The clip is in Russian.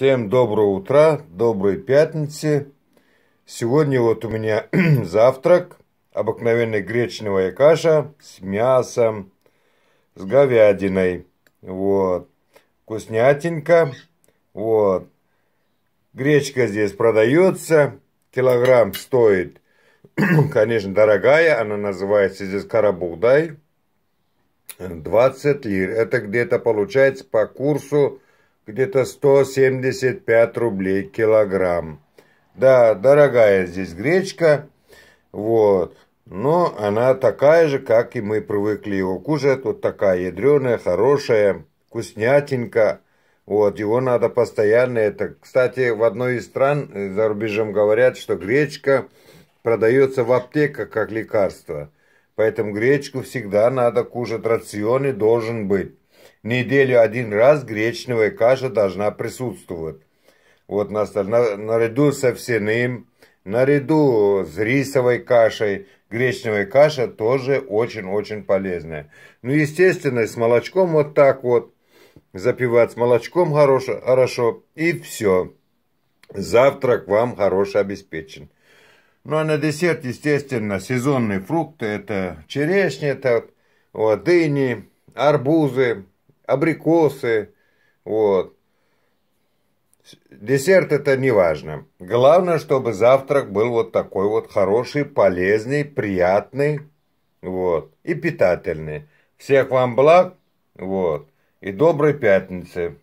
Всем доброго утра, доброй пятницы. Сегодня вот у меня завтрак. Обыкновенная гречневая каша с мясом, с говядиной. Вот. Вкуснятенько. Вот. Гречка здесь продается. Килограмм стоит, конечно, дорогая. Она называется здесь карабудай. 20 лир. Это где-то получается по курсу где-то 175 рублей килограмм. Да, дорогая здесь гречка, вот, но она такая же, как и мы привыкли его кушать, вот такая ядреная, хорошая, вкуснятенькая. Вот, его надо постоянно. Это, кстати, в одной из стран э, за рубежом говорят, что гречка продается в аптеках как лекарство. Поэтому гречку всегда надо кушать, Рационе должен быть неделю один раз гречневая каша должна присутствовать. Вот на, на, наряду со всеным, наряду с рисовой кашей, гречневая каша тоже очень-очень полезная. Ну, естественно, с молочком вот так вот, запивать с молочком хорошо, хорошо и все. Завтрак вам хорошо обеспечен. Ну, а на десерт, естественно, сезонные фрукты, это черешня, это вот дыни, арбузы, абрикосы, вот. Десерт это не важно. Главное, чтобы завтрак был вот такой вот хороший, полезный, приятный, вот, и питательный. Всех вам благ, вот, и доброй пятницы.